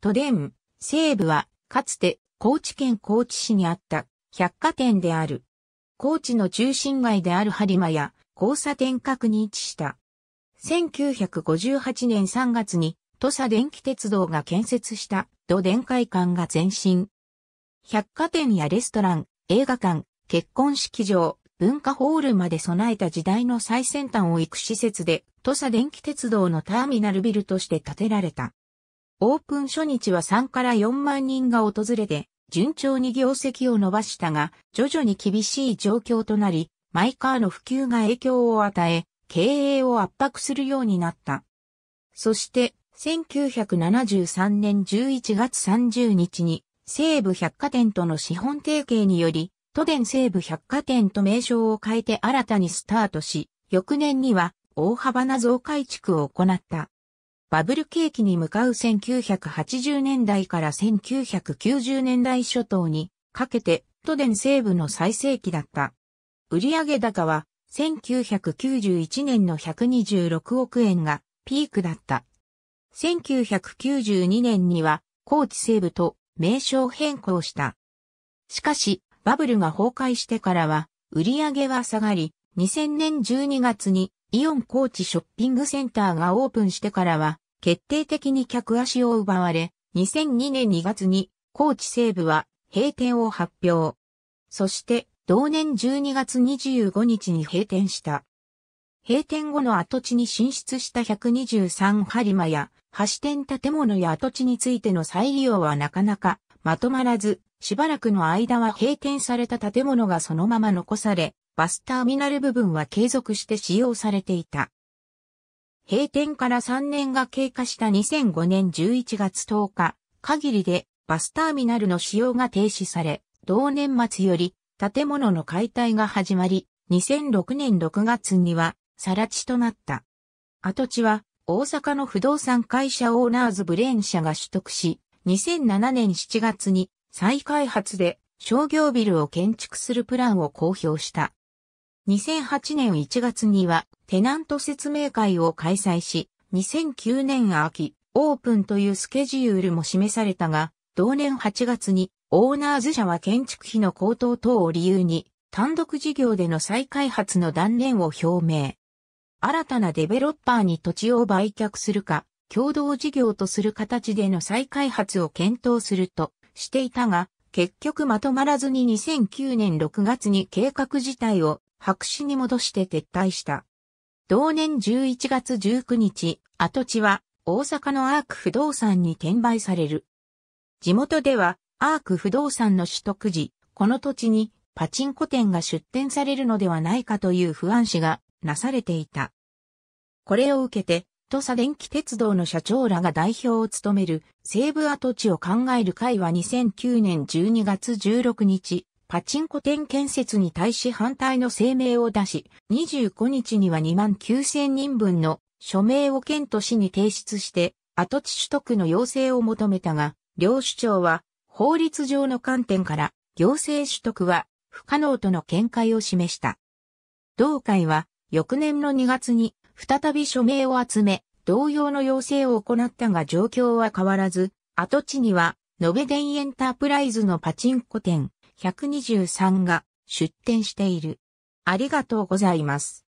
都電、西部は、かつて、高知県高知市にあった、百貨店である。高知の中心街である播磨や、交差点角に位置した。1958年3月に、土佐電気鉄道が建設した、都電会館が前身。百貨店やレストラン、映画館、結婚式場、文化ホールまで備えた時代の最先端を行く施設で、土佐電気鉄道のターミナルビルとして建てられた。オープン初日は3から4万人が訪れて、順調に業績を伸ばしたが、徐々に厳しい状況となり、マイカーの普及が影響を与え、経営を圧迫するようになった。そして、1973年11月30日に、西部百貨店との資本提携により、都電西部百貨店と名称を変えて新たにスタートし、翌年には大幅な増改築を行った。バブル景気に向かう1980年代から1990年代初頭にかけて都電西部の最盛期だった。売上高は1991年の126億円がピークだった。1992年には高知西部と名称変更した。しかし、バブルが崩壊してからは、売上は下がり、2000年12月にイオン高知ショッピングセンターがオープンしてからは、決定的に客足を奪われ、2002年2月に高知西部は閉店を発表。そして、同年12月25日に閉店した。閉店後の跡地に進出した123播磨や、橋店建物や跡地についての再利用はなかなかまとまらず、しばらくの間は閉店された建物がそのまま残され、バスターミナル部分は継続して使用されていた。閉店から3年が経過した2005年11月10日、限りでバスターミナルの使用が停止され、同年末より建物の解体が始まり、2006年6月には更地となった。跡地は大阪の不動産会社オーナーズブレーン社が取得し、2007年7月に再開発で商業ビルを建築するプランを公表した。2008年1月にはテナント説明会を開催し、2009年秋、オープンというスケジュールも示されたが、同年8月にオーナーズ社は建築費の高騰等を理由に、単独事業での再開発の断念を表明。新たなデベロッパーに土地を売却するか、共同事業とする形での再開発を検討するとしていたが、結局まとまらずに2009年6月に計画自体を白紙に戻して撤退した。同年11月19日、跡地は大阪のアーク不動産に転売される。地元ではアーク不動産の取得時、この土地にパチンコ店が出店されるのではないかという不安視がなされていた。これを受けて、土佐電気鉄道の社長らが代表を務める西部跡地を考える会は2009年12月16日、パチンコ店建設に対し反対の声明を出し、25日には2万9000人分の署名を県と市に提出して、跡地取得の要請を求めたが、両首長は法律上の観点から行政取得は不可能との見解を示した。同会は翌年の2月に再び署名を集め、同様の要請を行ったが状況は変わらず、跡地には、延べ田エンタープライズのパチンコ店、123が出展している。ありがとうございます。